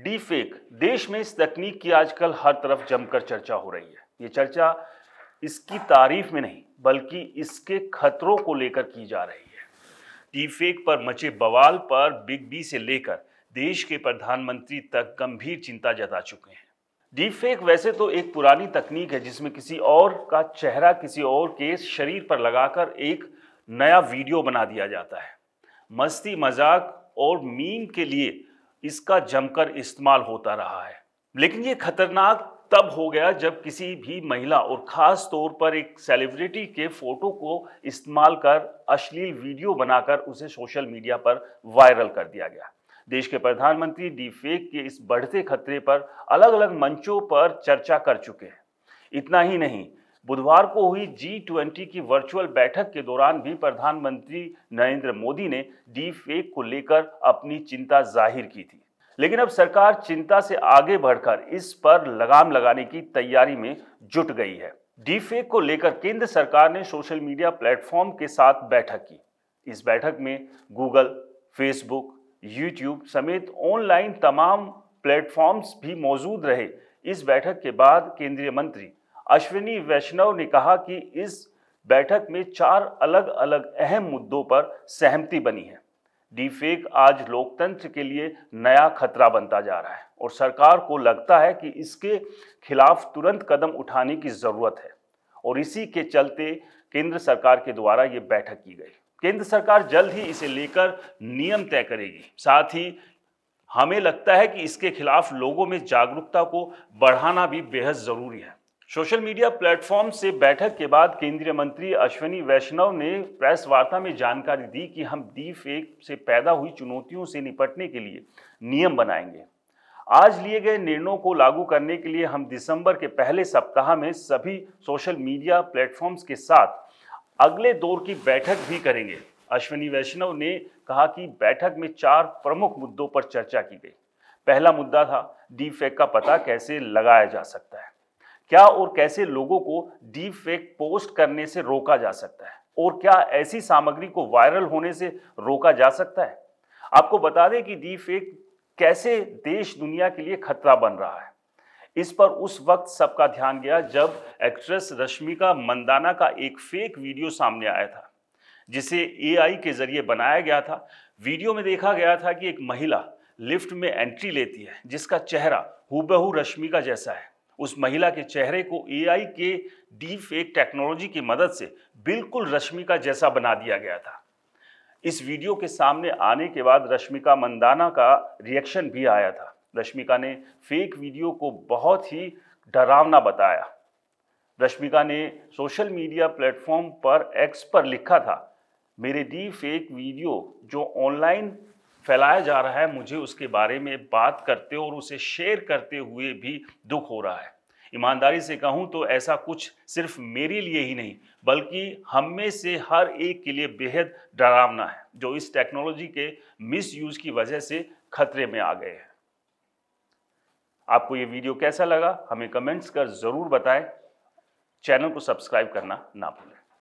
D fake देश में इस तकनीक की आजकल हर तरफ जमकर चर्चा हो रही है ये चर्चा इसकी तारीफ में नहीं बल्कि इसके खतरों को लेकर की जा रही है डी फेक पर मचे बवाल पर बिग बी से लेकर देश के प्रधानमंत्री तक गंभीर चिंता जता चुके हैं डी फेक वैसे तो एक पुरानी तकनीक है जिसमें किसी और का चेहरा किसी और के शरीर पर लगाकर एक नया वीडियो बना दिया जाता है मस्ती मजाक और मीम के लिए इसका जमकर इस्तेमाल होता रहा है लेकिन ये खतरनाक तब हो गया जब किसी भी महिला और ख़ास तौर पर एक सेलिब्रिटी के फोटो को इस्तेमाल कर अश्लील वीडियो बनाकर उसे सोशल मीडिया पर वायरल कर दिया गया देश के प्रधानमंत्री डी फेक के इस बढ़ते खतरे पर अलग अलग मंचों पर चर्चा कर चुके हैं इतना ही नहीं बुधवार को हुई जी ट्वेंटी की वर्चुअल बैठक के दौरान भी प्रधानमंत्री नरेंद्र मोदी ने डी फेक को लेकर अपनी चिंता जाहिर की थी लेकिन अब सरकार चिंता से आगे बढ़कर इस पर लगाम लगाने की तैयारी में जुट गई है डी फेक को लेकर केंद्र सरकार ने सोशल मीडिया प्लेटफॉर्म के साथ बैठक की इस बैठक में गूगल फेसबुक यूट्यूब समेत ऑनलाइन तमाम प्लेटफॉर्म्स भी मौजूद रहे इस बैठक के बाद केंद्रीय मंत्री अश्विनी वैष्णव ने कहा कि इस बैठक में चार अलग अलग अहम मुद्दों पर सहमति बनी है डीफेक आज लोकतंत्र के लिए नया खतरा बनता जा रहा है और सरकार को लगता है कि इसके खिलाफ तुरंत कदम उठाने की ज़रूरत है और इसी के चलते केंद्र सरकार के द्वारा ये बैठक की गई केंद्र सरकार जल्द ही इसे लेकर नियम तय करेगी साथ ही हमें लगता है कि इसके खिलाफ लोगों में जागरूकता को बढ़ाना भी बेहद ज़रूरी है सोशल मीडिया प्लेटफॉर्म से बैठक के बाद केंद्रीय मंत्री अश्विनी वैष्णव ने प्रेस वार्ता में जानकारी दी कि हम डी फेक से पैदा हुई चुनौतियों से निपटने के लिए नियम बनाएंगे आज लिए गए निर्णयों को लागू करने के लिए हम दिसंबर के पहले सप्ताह में सभी सोशल मीडिया प्लेटफॉर्म्स के साथ अगले दौर की बैठक भी करेंगे अश्विनी वैष्णव ने कहा कि बैठक में चार प्रमुख मुद्दों पर चर्चा की गई पहला मुद्दा था डी फेक का पता कैसे लगाया जा सकता है क्या और कैसे लोगों को डीप फेक पोस्ट करने से रोका जा सकता है और क्या ऐसी सामग्री को वायरल होने से रोका जा सकता है आपको बता दें कि डीप फेक कैसे देश दुनिया के लिए खतरा बन रहा है इस पर उस वक्त सबका ध्यान गया जब एक्ट्रेस रश्मिका मंदाना का एक फेक वीडियो सामने आया था जिसे एआई के जरिए बनाया गया था वीडियो में देखा गया था कि एक महिला लिफ्ट में एंट्री लेती है जिसका चेहरा हूबहू रश्मिका जैसा है उस महिला के चेहरे को एआई के डी फेक टेक्नोलॉजी की मदद से बिल्कुल रश्मिका जैसा बना दिया गया था इस वीडियो के सामने आने के बाद रश्मिका मंदाना का रिएक्शन भी आया था रश्मिका ने फेक वीडियो को बहुत ही डरावना बताया रश्मिका ने सोशल मीडिया प्लेटफॉर्म पर एक्स पर लिखा था मेरे डी फेक वीडियो जो ऑनलाइन फैलाया जा रहा है मुझे उसके बारे में बात करते और उसे शेयर करते हुए भी दुख हो रहा है ईमानदारी से कहूँ तो ऐसा कुछ सिर्फ मेरे लिए ही नहीं बल्कि हम में से हर एक के लिए बेहद डरावना है जो इस टेक्नोलॉजी के मिसयूज की वजह से खतरे में आ गए हैं आपको ये वीडियो कैसा लगा हमें कमेंट्स कर ज़रूर बताएं चैनल को सब्सक्राइब करना ना भूलें